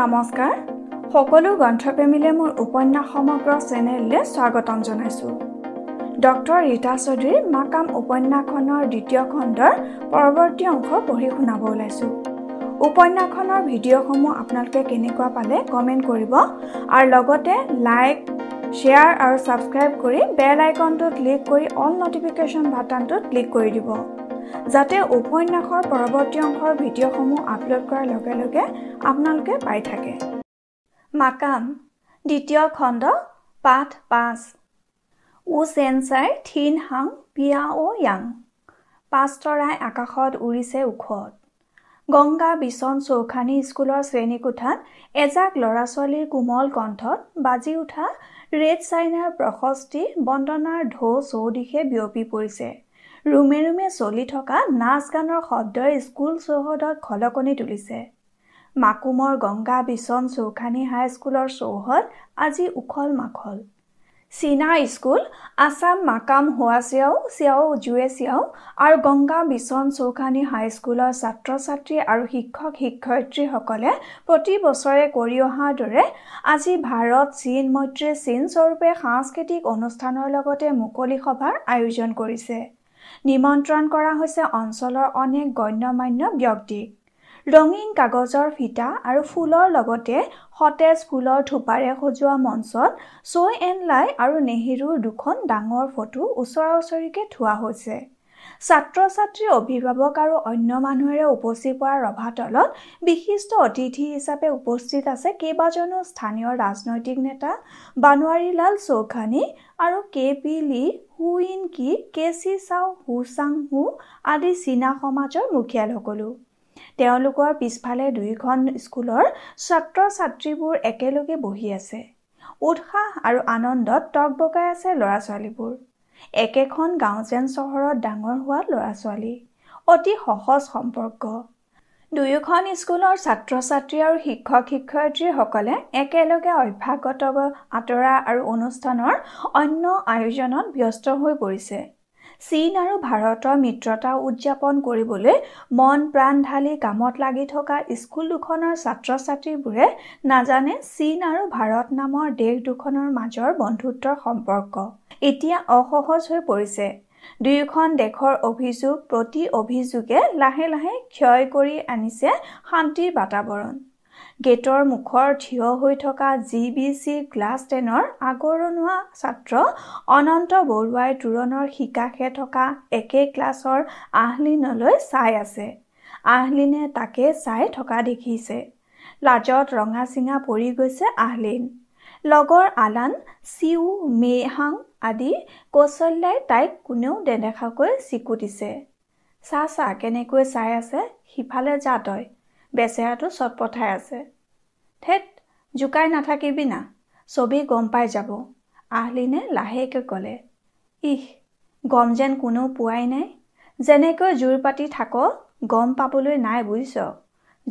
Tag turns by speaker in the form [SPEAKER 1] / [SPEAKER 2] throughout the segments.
[SPEAKER 1] নমস্কাৰ সকলো গ্ৰন্থপ্ৰেমীলে মোৰ উপন্যাস সমগ্ৰ চেনেললৈ স্বাগতম জনাইছোঁ ডক্টৰ ৰীতা চৌধুৰীৰ মাকাম উপন্যাসখনৰ দ্বিতীয় খণ্ডৰ পৰৱৰ্তী অংশ পঢ়ি শুনাব ওলাইছোঁ উপন্যাসখনৰ ভিডিঅ'সমূহ আপোনালোকে কেনেকুৱা পালে কমেণ্ট কৰিব আৰু লগতে লাইক শ্বেয়াৰ আৰু ছাবস্ক্ৰাইব কৰি বেল আইকনটো ক্লিক কৰি অল নটিফিকেশ্যন বাটনটোত ক্লিক কৰি দিব যাতে উপন্যাসৰ পৰৱৰ্তী অংশৰ ভিডিঅ'সমূহ আপলোড কৰাৰ লগে লগে আপোনালোকে পাই থাকে মাকাম দ্বিতীয় খণ্ড পাঠ পাঁচ উ চেঞ্চাই থিন হাং পিয়া ও য়াং পাঁচতৰাই আকাশত উৰিছে ওখ গংগা বিচন চৌখানী স্কুলৰ শ্ৰেণীকোঠাত এজাক ল'ৰা ছোৱালীৰ কোমল কণ্ঠত বাজি উঠা ৰেড চাইনাৰ প্ৰশস্তি বন্দনাৰ ঢৌ চৌদিশে বিয়পি পৰিছে ৰুমে ৰুমে চলি থকা নাচ গানৰ শব্দই স্কুল চৌহদত খলকনি তুলিছে মাকুমৰ গংগা বিচন চৌখানী হাইস্কুলৰ চৌহদ আজি উখল মাখল চীনা স্কুল আছাম মাকাম হোৱা চিয়াও চিয়াও জুৱে চিয়াও আৰু গংগা বিচন চৌখানী হাইস্কুলৰ ছাত্ৰ ছাত্ৰী আৰু শিক্ষক শিক্ষয়িত্ৰীসকলে প্ৰতি বছৰে কৰি অহাৰ দৰে আজি ভাৰত চীন মৈত্ৰী চীন স্বৰূপে সাংস্কৃতিক অনুষ্ঠানৰ লগতে মুকলি সভাৰ আয়োজন কৰিছে নিমন্ত্ৰণ কৰা হৈছে অঞ্চলৰ অনেক গণ্য মান্য ব্যক্তি ৰঙীন কাগজৰ ফিটা আৰু ফুলৰ লগতে সতেজ ফুলৰ থোপাৰে সজোৱা মঞ্চত চৈ এন লাই আৰু নেহেৰুৰ দুখন ডাঙৰ ফটো ওচৰা ওচৰিকৈ থোৱা হৈছে ছাত্ৰ ছাত্ৰীৰ অভিভাৱক আৰু অন্য মানুহেৰে উপচি পোৱা ৰভাতলত বিশিষ্ট অতিথি হিচাপে উপস্থিত আছে কেইবাজনো স্থানীয় ৰাজনৈতিক নেতা বানোৱাৰীলাল চৌখানী আৰু কে পি লি হু ইন কি কে চাও হু চাং হু আদি চীনা সমাজৰ মুখীয়ালসকলো তেওঁলোকৰ পিছফালে দুয়োখন স্কুলৰ ছাত্ৰ ছাত্ৰীবোৰ একেলগে বহি আছে উৎসাহ আৰু আনন্দত টক বগাই আছে ল'ৰা ছোৱালীবোৰ একেখন গাঁও যেন চহৰত ডাঙৰ হোৱা ল'ৰা ছোৱালী অতি সহজ সম্পৰ্ক দুয়োখন স্কুলৰ ছাত্ৰ ছাত্ৰী আৰু শিক্ষক শিক্ষয়িত্ৰীসকলে একেলগে অভ্যাসগত আঁতৰা আৰু অনুষ্ঠানৰ অন্য আয়োজনত ব্যস্ত হৈ পৰিছে চীন আৰু ভাৰতৰ মিত্ৰতা উদযাপন কৰিবলৈ মন প্ৰাণ ঢালি কামত লাগি থকা স্কুল দুখনৰ ছাত্ৰ ছাত্ৰীবোৰে নাজানে চীন আৰু ভাৰত নামৰ দেশ দুখনৰ মাজৰ বন্ধুত্বৰ সম্পৰ্ক এতিয়া অসহজ হৈ পৰিছে দুয়োখন দেশৰ অভিযোগ প্ৰতি অভিযোগে লাহে লাহে ক্ষয় কৰি আনিছে শান্তিৰ বাতাবৰণ গেটৰ মুখৰ থিয় হৈ থকা জি বি চি ক্লাছ টেনৰ আগৰণুৱা ছাত্ৰ অনন্ত বৰুৱাই তোৰণৰ শিকাশে থকা একে ক্লাছৰ আহলিনলৈ চাই আছে আহলিনে তাকে চাই থকা দেখিছে লাজত ৰঙা চিঙা পৰি গৈছে আহলিন লগৰ আলান চিউ মেহাং আদি কৌশল্যাই তাইক কোনেও নেদেখাকৈ চিকুটিছে চা চা কেনেকৈ চাই আছে সিফালে যা তই বেচেৰাটো চটপথাই আছে ঠেত জোকাই নাথাকিবি না চবেই গম পাই যাব আহলিনে লাহেকৈ ক'লে ইহ গম যেন কোনেও পোৱাই নাই যেনেকৈ জোৰ পাতি থাক গম পাবলৈ নাই বুজিছ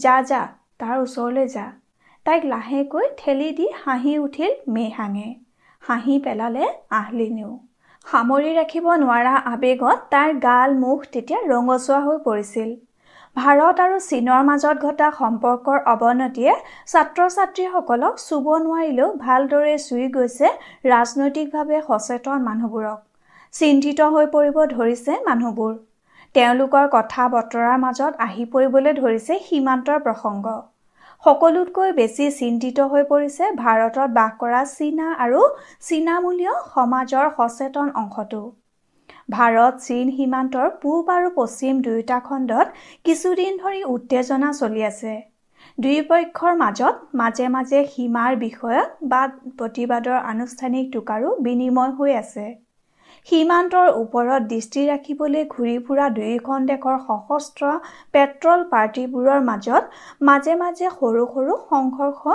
[SPEAKER 1] যা যা তাৰ ওচৰলৈ যা তাইক লাহেকৈ ঠেলি দি হাঁহি উঠিল মেহাঙে হাঁহি পেলালে আহলিনিও সামৰি ৰাখিব নোৱাৰা আৱেগত তাইৰ গাল মুখ তেতিয়া ৰঙচুৱা হৈ পৰিছিল ভাৰত আৰু চীনৰ মাজত ঘটা সম্পৰ্কৰ অৱনতিয়ে ছাত্ৰ ছাত্ৰীসকলক চুব নোৱাৰিলেও ভালদৰে চুই গৈছে ৰাজনৈতিকভাৱে সচেতন মানুহবোৰক চিন্তিত হৈ পৰিব ধৰিছে মানুহবোৰ তেওঁলোকৰ কথা বতৰাৰ মাজত আহি পৰিবলৈ ধৰিছে সীমান্তৰ প্ৰসংগ সকলোতকৈ বেছি চিন্তিত হৈ পৰিছে ভাৰতত বাস কৰা চীনা আৰু চীনামূলীয় সমাজৰ সচেতন অংশটো ভাৰত চীন সীমান্তৰ পূব আৰু পশ্চিম দুয়োটা খণ্ডত কিছুদিন ধৰি উত্তেজনা চলি আছে দুয়োপক্ষৰ মাজত মাজে মাজে সীমাৰ বিষয়ত বাদ প্ৰতিবাদৰ আনুষ্ঠানিক টোকাৰো বিনিময় হৈ আছে সীমান্তৰ ওপৰত দৃষ্টি ৰাখিবলৈ ঘূৰি ফুৰা দুয়োখন দেশৰ সশস্ত্ৰ পেট্ৰল পাৰ্টিবোৰৰ মাজত মাজে মাজে সৰু সৰু সংঘৰ্ষ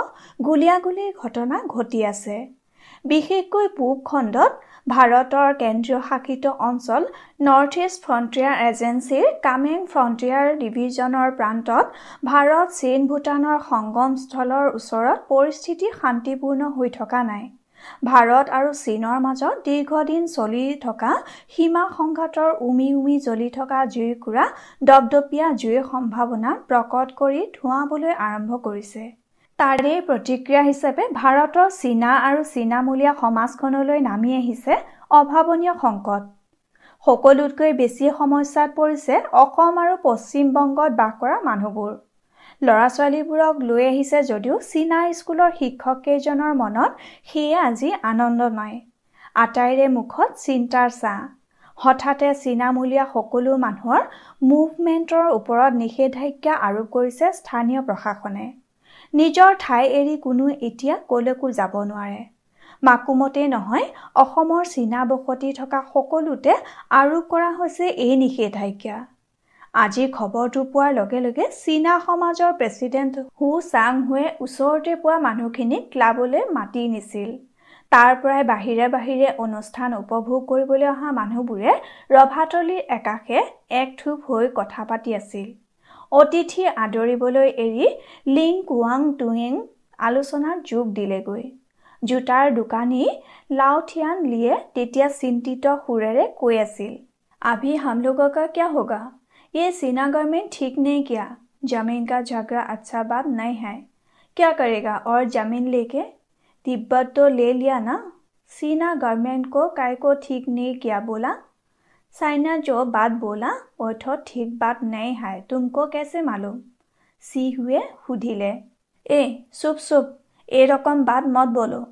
[SPEAKER 1] গুলীয়াগুলিৰ ঘটনা ঘটি আছে বিশেষকৈ পূব খণ্ডত ভাৰতৰ কেন্দ্ৰীয় শাসিত অঞ্চল নৰ্থ ইষ্ট ফ্ৰণ্টিয়াৰ এজেঞ্চিৰ কামেং ফ্ৰণ্টিয়াৰ ডিভিজনৰ প্ৰান্তত ভাৰত চীন ভূটানৰ সংগমস্থলৰ ওচৰত পৰিস্থিতি শান্তিপূৰ্ণ হৈ থকা নাই ভাৰত আৰু চীনৰ মাজত দীৰ্ঘদিন চলি থকা সীমা সংঘাতৰ উমি উমি জ্বলি থকা জুইকুৰা দপদপীয়া জুইৰ সম্ভাৱনা প্ৰকট কৰি ধোঁৱাবলৈ আৰম্ভ কৰিছে তাৰে প্ৰতিক্ৰিয়া হিচাপে ভাৰতৰ চীনা আৰু চীনামূলীয়া সমাজখনলৈ নামি আহিছে অভাৱনীয় সংকট সকলোতকৈ বেছি সমস্যাত পৰিছে অসম আৰু পশ্চিমবংগত বাস কৰা মানুহবোৰ ল'ৰা ছোৱালীবোৰক লৈ আহিছে যদিও চীনা স্কুলৰ শিক্ষককেইজনৰ মনত সেয়ে আজি আনন্দ নাই আটাইৰে মুখত চিন্তাৰ চাহ হঠাতে চীনামূলীয়া সকলো মানুহৰ মুভমেণ্টৰ ওপৰত নিষেধাজ্ঞা আৰোপ কৰিছে স্থানীয় প্ৰশাসনে নিজৰ ঠাই এৰি কোনো এতিয়া কলৈকো যাব নোৱাৰে মাকুমতে নহয় অসমৰ চীনা বসতি থকা সকলোতে আৰোপ কৰা হৈছে এই নিষেধাজ্ঞা আজি খবৰটো পোৱাৰ লগে লগে চীনা সমাজৰ প্ৰেচিডেণ্ট হু চাং হুৱে ওচৰতে পোৱা মানুহখিনিক ক্লাবলৈ মাতি নিছিল তাৰ পৰাই বাহিৰে বাহিৰে অনুষ্ঠান উপভোগ কৰিবলৈ অহা মানুহবোৰে ৰভাতলিৰ একাষে এক থোপ হৈ কথা পাতি আছিল অতিথি আদৰিবলৈ এৰি লিং কুৱাং টুৱিং আলোচনাত যোগ দিলেগৈ জোতাৰ দোকানী লাও থিয়ান লিয়ে তেতিয়া চিন্তিত সুৰেৰে কৈ আছিল আভি হামলোগা কিয় হগা ये श्रीनगर में ठीक नहीं किया जमीन का झगड़ा अच्छा बात नहीं है क्या करेगा और जमीन लेके तिब्बत तो ले लिया ना सीना गवर्नमेंट को काय को ठीक नहीं किया बोला साइना जो बात बोला वो तो ठीक बात नहीं है तुमको कैसे मालूम सी हुए हुधिले ए सुप सुप ए रकम बात मत बोलो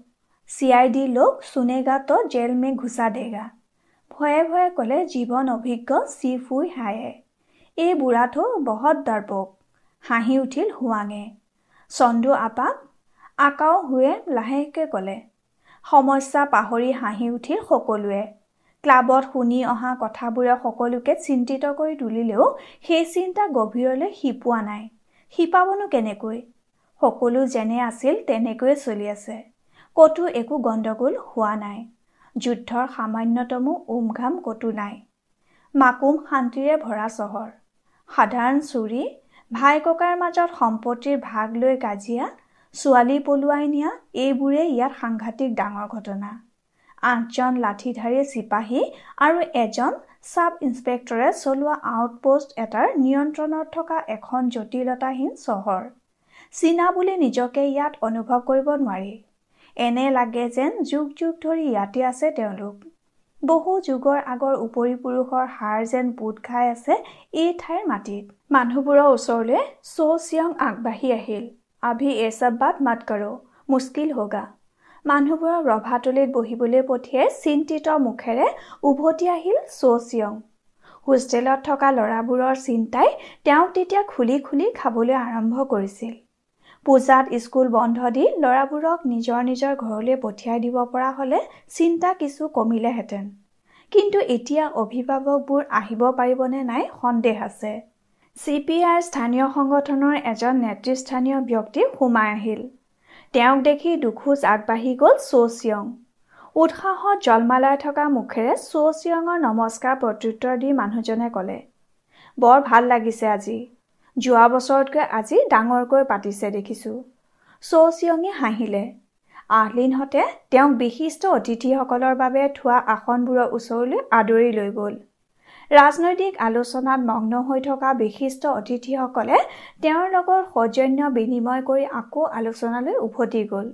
[SPEAKER 1] लोग सुनेगा तो जेल में घुसा देगा भय भय ভয়ে जीवन अभिज्ञ सी সি हाय है এই বুঢ়াটো বহুত দৰ্পক হাঁহি উঠিল হুৱাঙে চন্দু আপাক আকাও হুৱে লাহেকৈ ক'লে সমস্যা পাহৰি হাঁহি উঠিল সকলোৱে ক্লাবত শুনি অহা কথাবোৰে সকলোকে চিন্তিত কৰি তুলিলেও সেই চিন্তা গভীৰলৈ শিপোৱা নাই শিপাবনো কেনেকৈ সকলো যেনে আছিল তেনেকৈয়ে চলি আছে ক'তো একো গণ্ডগোল হোৱা নাই যুদ্ধৰ সামান্যতমো উমঘাম ক'তো নাই মাকুম শান্তিৰে ভৰা চহৰ সাধাৰণ চুৰি ভাই ককাৰ মাজত সম্পত্তিৰ ভাগ লৈ কাজিয়া ছোৱালী পলুৱাই নিয়া এইবোৰে ইয়াত সাংঘাতিক ডাঙৰ ঘটনা আঠজন লাঠিধাৰী চিপাহী আৰু এজন ছাব ইনস্পেক্টৰে চলোৱা আউটপোষ্ট এটাৰ নিয়ন্ত্ৰণত থকা এখন জটিলতাহীন চহৰ চীনা বুলি নিজকে ইয়াত অনুভৱ কৰিব নোৱাৰি এনে লাগে যেন যুগ যুগ ধৰি ইয়াতে আছে তেওঁলোক বহু যুগৰ আগৰ উপৰি পুৰুষৰ হাড় যেন বুট খাই আছে এই ঠাইৰ মাটিত মানুহবোৰৰ ওচৰলৈ চৌ চিয়ং আগবাঢ়ি আহিল আভি এই চব বাট মাত কৰো মুস্কিল হগা মানুহবোৰক ৰভাতলিত বহিবলৈ পঠিয়াই চিন্তিত মুখেৰে উভতি আহিল চৌ চিয়ং হোষ্টেলত থকা ল'ৰাবোৰৰ চিন্তাই তেওঁক তেতিয়া খুলি খুলি খাবলৈ আৰম্ভ কৰিছিল পূজাত স্কুল বন্ধ দি ল'ৰাবোৰক নিজৰ নিজৰ ঘৰলৈ পঠিয়াই দিব পৰা হ'লে চিন্তা কিছু কমিলেহেঁতেন কিন্তু এতিয়া অভিভাৱকবোৰ আহিব পাৰিবনে নাই সন্দেহ আছে চি পি আইৰ স্থানীয় সংগঠনৰ এজন নেতৃস্থানীয় ব্যক্তি সোমাই আহিল তেওঁক দেখি দুখোজ আগবাঢ়ি গ'ল শ্ব' চিয়ং উৎসাহত জলমালাই থকা মুখেৰে শ্ব' চিয়ঙৰ নমস্কাৰ প্ৰত্যুত্তৰ দি মানুহজনে ক'লে বৰ ভাল লাগিছে আজি যোৱা বছৰতকৈ আজি ডাঙৰকৈ পাতিছে দেখিছোঁ চৌচিয়ঙে হাঁহিলে আহলিনহঁতে তেওঁক বিশিষ্ট অতিথিসকলৰ বাবে থোৱা আসনবোৰৰ ওচৰলৈ আদৰি লৈ গ'ল ৰাজনৈতিক আলোচনাত মগ্ন হৈ থকা বিশিষ্ট অতিথিসকলে তেওঁৰ লগত সৌজন্য বিনিময় কৰি আকৌ আলোচনালৈ উভতি গ'ল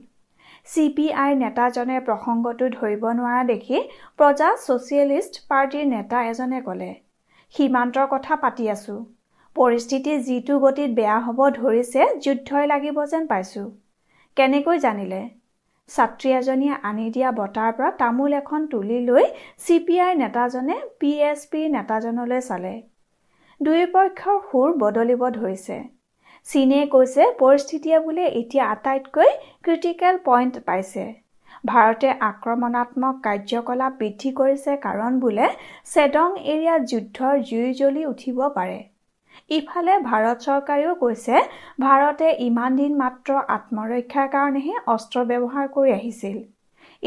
[SPEAKER 1] চি পি আইৰ নেতাজনে প্ৰসংগটো ধৰিব নোৱাৰা দেখি প্ৰজা ছ'চিয়েলিষ্ট পাৰ্টীৰ নেতা এজনে ক'লে সীমান্তৰ কথা পাতি আছোঁ পৰিস্থিতি যিটো গতিত বেয়া হ'ব ধৰিছে যুদ্ধই লাগিব যেন পাইছোঁ কেনেকৈ জানিলে ছাত্ৰী এজনীয়ে আনি দিয়া বঁটাৰ পৰা তামোল এখন তুলি লৈ চি পি আইৰ নেতাজনে পি এছ পিৰ নেতাজনলৈ চালে দুয়োপক্ষৰ সুৰ বদলিব ধৰিছে চীনে কৈছে পৰিস্থিতিয়ে বোলে এতিয়া আটাইতকৈ ক্ৰিটিকেল পইণ্ট পাইছে ভাৰতে আক্ৰমণাত্মক কাৰ্যকলাপ বৃদ্ধি কৰিছে কাৰণ বোলে চেডং এৰিয়াত যুদ্ধৰ জুই জ্বলি উঠিব পাৰে ইফালে ভাৰত চৰকাৰেও কৈছে ভাৰতে ইমান দিন মাত্ৰ আত্মৰক্ষাৰ কাৰণেহে অস্ত্ৰ ব্যৱহাৰ কৰি আহিছিল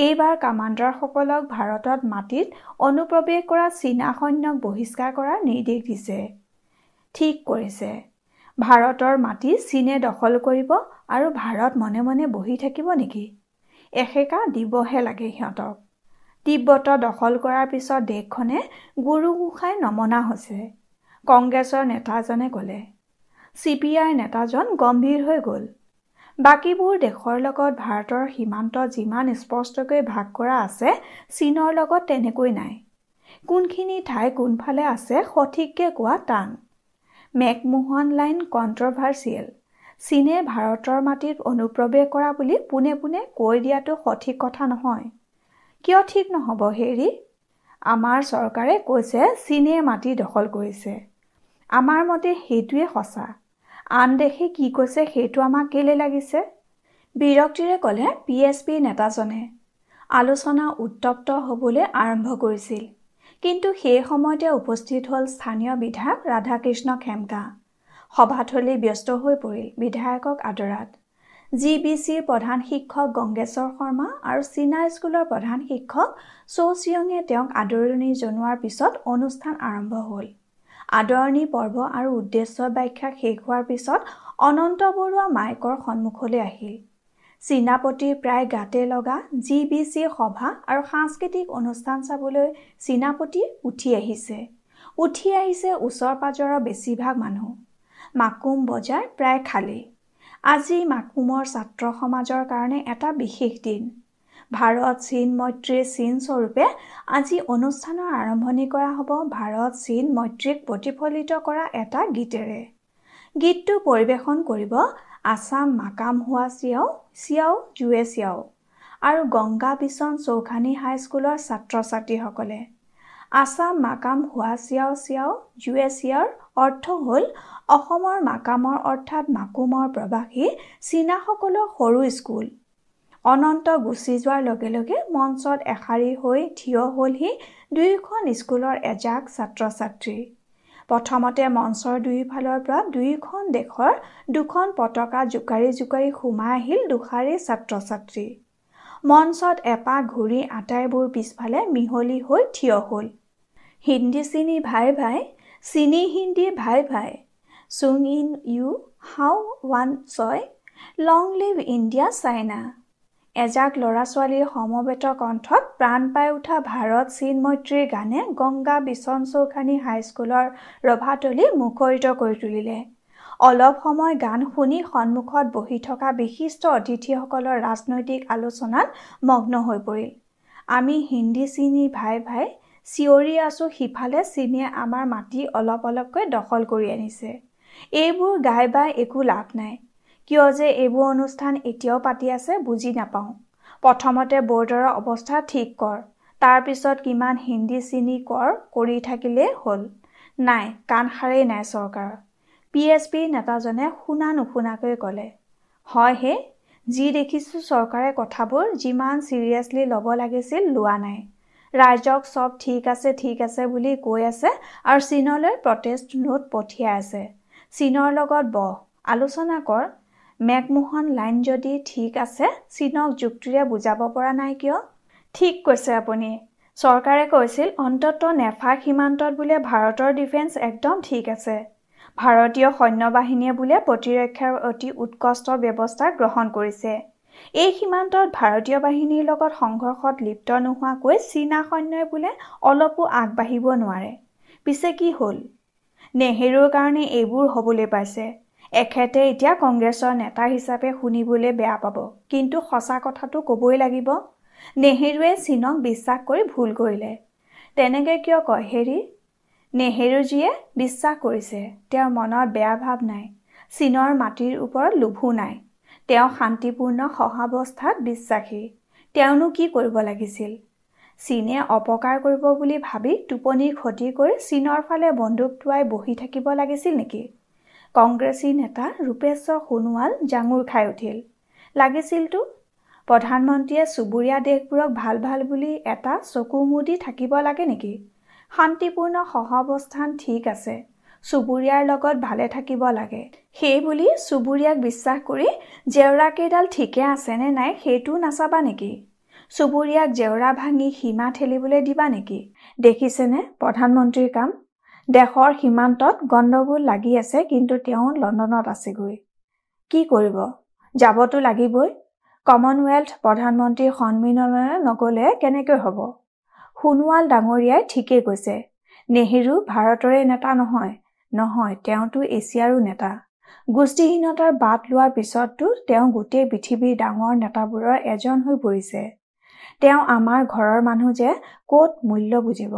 [SPEAKER 1] এইবাৰ কামাণ্ডাৰসকলক ভাৰতত মাটিত অনুপ্ৰৱেশ কৰা চীনা সৈন্যক বহিষ্কাৰ কৰাৰ নিৰ্দেশ দিছে ঠিক কৰিছে ভাৰতৰ মাটি চীনে দখল কৰিব আৰু ভাৰত মনে মনে বহি থাকিব নেকি এসেকা দিবহে লাগে সিহঁতক তিব্বত দখল কৰাৰ পিছত দেশখনে গুৰু গোসাঁই নমনা হৈছে কংগ্ৰেছৰ নেতাজনে ক'লে চি পি আইৰ নেতাজন গম্ভীৰ হৈ গ'ল বাকীবোৰ দেশৰ লগত ভাৰতৰ সীমান্ত যিমান স্পষ্টকৈ ভাগ কৰা আছে চীনৰ লগত তেনেকৈ নাই কোনখিনি ঠাই কোনফালে আছে সঠিককৈ কোৱা টান মেকমোহন লাইন কণ্ট্ৰভাৰ্চিয়েল চীনে ভাৰতৰ মাটিত অনুপ্ৰৱেশ কৰা বুলি পোনে পোনে কৈ দিয়াটো সঠিক কথা নহয় কিয় ঠিক নহ'ব হেৰি আমাৰ চৰকাৰে কৈছে চীনে মাটি দখল কৰিছে আমাৰ মতে সেইটোৱে সঁচা আন দেশে কি কৈছে সেইটো আমাক কেলৈ লাগিছে বিৰক্তিৰে ক'লে পি এছ পিৰ নেতাজনে আলোচনা উত্তপ্ত হ'বলৈ আৰম্ভ কৰিছিল কিন্তু সেই সময়তে উপস্থিত হ'ল স্থানীয় বিধায়ক ৰাধাকৃষ্ণ খেমকা সভাথলী ব্যস্ত হৈ পৰিল বিধায়কক আদৰাত জি বি চিৰ প্ৰধান শিক্ষক গংগেশ্বৰ শৰ্মা আৰু চীনা স্কুলৰ প্ৰধান শিক্ষক চৌ চিয়ঙে তেওঁক আদৰণি জনোৱাৰ পিছত অনুষ্ঠান আৰম্ভ হ'ল আদৰণি পৰ্ব আৰু উদ্দেশ্য ব্যাখ্যা শেষ হোৱাৰ পিছত অনন্ত বৰুৱা মাইকৰ সন্মুখলৈ আহিল চীনাপতিৰ প্ৰায় গাতে লগা জি বি চি সভা আৰু সাংস্কৃতিক অনুষ্ঠান চাবলৈ চীনাপতি উঠি আহিছে উঠি আহিছে ওচৰ পাজৰৰ বেছিভাগ মানুহ মাকুম বজাৰ প্ৰায় খালী আজি মাকুমৰ ছাত্ৰ সমাজৰ কাৰণে এটা বিশেষ দিন ভাৰত চীন মৈত্ৰী চীন স্বৰূপে আজি অনুষ্ঠানৰ আৰম্ভণি কৰা হ'ব ভাৰত চীন মৈত্ৰীক প্ৰতিফলিত কৰা এটা গীতেৰে গীতটো পৰিৱেশন কৰিব আছাম মাকাম হোৱা চিয়াও চিয়াও জুৱে চিয়াও আৰু গংগা বিচন চৌখানী হাইস্কুলৰ ছাত্ৰ ছাত্ৰীসকলে আছাম মাকাম হোৱা চিয়াও চিয়াও জুৱে চিয়াৰ অৰ্থ হ'ল অসমৰ মাকামৰ অৰ্থাৎ মাকুমৰ প্ৰৱাসী চীনাসকলৰ সৰু স্কুল অনন্ত গুচি যোৱাৰ লগে লগে মঞ্চত এশাৰী হৈ থিয় হ'লহি দুয়োখন স্কুলৰ এজাক ছাত্ৰ ছাত্ৰী প্ৰথমতে মঞ্চৰ দুয়োফালৰ পৰা দুয়োখন দেশৰ দুখন পতাকা জোকাৰি জোকাৰি সোমাই আহিল দুষাৰী ছাত্ৰ ছাত্ৰী মঞ্চত এপাহ ঘূৰি আটাইবোৰ পিছফালে মিহলি হৈ থিয় হ'ল হিন্দী চিনি ভাই ভাই চিনি হিন্দী ভাই ভাই চুং ইন ইউ হাউ ৱান ছয় লং লিভ ইণ্ডিয়া চাইনা এজাক ল'ৰা ছোৱালীৰ সমবেত কণ্ঠত প্ৰাণ পাই উঠা ভাৰত চীন মৈত্ৰীৰ গানে গংগা বিচন চৌখানী হাইস্কুলৰ ৰভাতলী মুখৰিত কৰি তুলিলে অলপ সময় গান শুনি সন্মুখত বহি থকা বিশিষ্ট অতিথিসকলৰ ৰাজনৈতিক আলোচনাত মগ্ন হৈ পৰিল আমি হিন্দী চিনি ভাই ভাই চিঞৰি আছোঁ সিফালে চীনে আমাৰ মাটি অলপ অলপকৈ দখল কৰি আনিছে এইবোৰ গাই বাই একো লাভ নাই কিয় যে এইবোৰ অনুষ্ঠান এতিয়াও পাতি আছে বুজি নাপাওঁ প্ৰথমতে বৰ্ডাৰৰ অৱস্থা ঠিক কৰ তাৰপিছত কিমান হিন্দী চিনি কৰ কৰি থাকিলেই হ'ল নাই কাণ সাৰেই নাই চৰকাৰৰ পি এছ পিৰ নেতাজনে শুনা নুশুনাকৈ ক'লে হয় হে যি দেখিছোঁ চৰকাৰে কথাবোৰ যিমান ছিৰিয়াছলি ল'ব লাগিছিল লোৱা নাই ৰাইজক চব ঠিক আছে ঠিক আছে বুলি কৈ আছে আৰু চীনলৈ প্ৰটেষ্ট নোট পঠিয়াই আছে চীনৰ লগত বহ আলোচনা কৰ মেঘমোহন লাইন যদি ঠিক আছে চীনক যুক্তিৰে বুজাব পৰা নাই কিয় ঠিক কৈছে আপুনি চৰকাৰে কৈছিল অন্ততঃ নেফা সীমান্তত বোলে ভাৰতৰ ডিফেন্স একদম ঠিক আছে ভাৰতীয় সৈন্য বাহিনীয়ে বোলে প্ৰতিৰক্ষাৰ অতি উৎকষ্ট ব্যৱস্থা গ্ৰহণ কৰিছে এই সীমান্তত ভাৰতীয় বাহিনীৰ লগত সংঘৰ্ষত লিপ্ত নোহোৱাকৈ চীনা সৈন্যই বোলে অলপো আগবাঢ়িব নোৱাৰে পিছে কি হ'ল নেহেৰুৰ কাৰণে এইবোৰ হ'বলৈ পাইছে এখেতে এতিয়া কংগ্ৰেছৰ নেতা হিচাপে শুনিবলৈ বেয়া পাব কিন্তু সঁচা কথাটো ক'বই লাগিব নেহেৰুৱে চীনক বিশ্বাস কৰি ভুল কৰিলে তেনেকৈ কিয় কয় হেৰি নেহেৰুজীয়ে বিশ্বাস কৰিছে তেওঁৰ মনত বেয়া ভাৱ নাই চীনৰ মাটিৰ ওপৰত লোভো নাই তেওঁ শান্তিপূৰ্ণ সহাৱস্থাত বিশ্বাসী তেওঁনো কি কৰিব লাগিছিল চীনে অপকাৰ কৰিব বুলি ভাবি টোপনিৰ ক্ষতি কৰি চীনৰ ফালে বন্দুক টোৱাই বহি থাকিব লাগিছিল নেকি কংগ্ৰেছী নেতা ৰূপেশ্বৰ সোণোৱাল জাঙুৰ খাই উঠিল লাগিছিলতো প্ৰধানমন্ত্ৰীয়ে চুবুৰীয়া দেশবোৰক ভাল ভাল বুলি এটা চকু মুদি থাকিব লাগে নেকি শান্তিপূৰ্ণ সহঅৱস্থান ঠিক আছে চুবুৰীয়াৰ লগত ভালে থাকিব লাগে সেইবুলি চুবুৰীয়াক বিশ্বাস কৰি জেওৰাকেইডাল ঠিকে আছেনে নাই সেইটোও নাচাবা নেকি চুবুৰীয়াক জেওৰা ভাঙি সীমা ঠেলিবলৈ দিবা নেকি দেখিছেনে প্ৰধানমন্ত্ৰীৰ কাম দেশৰ সীমান্তত গণ্ডগোল লাগি আছে কিন্তু তেওঁ লণ্ডনত আছেগৈ কি কৰিব যাবতো লাগিবই কমনৱেলথ প্ৰধানমন্ত্ৰী সন্মিলনলৈ নগ'লে কেনেকৈ হ'ব সোণোৱাল ডাঙৰীয়াই ঠিকেই কৈছে নেহেৰু ভাৰতৰে নেতা নহয় নহয় তেওঁতো এছিয়াৰো নেতা গোষ্ঠীহীনতাৰ বাট লোৱাৰ পিছততো তেওঁ গোটেই পৃথিৱীৰ ডাঙৰ নেতাবোৰৰ এজন হৈ পৰিছে তেওঁ আমাৰ ঘৰৰ মানুহ যে ক'ত মূল্য বুজিব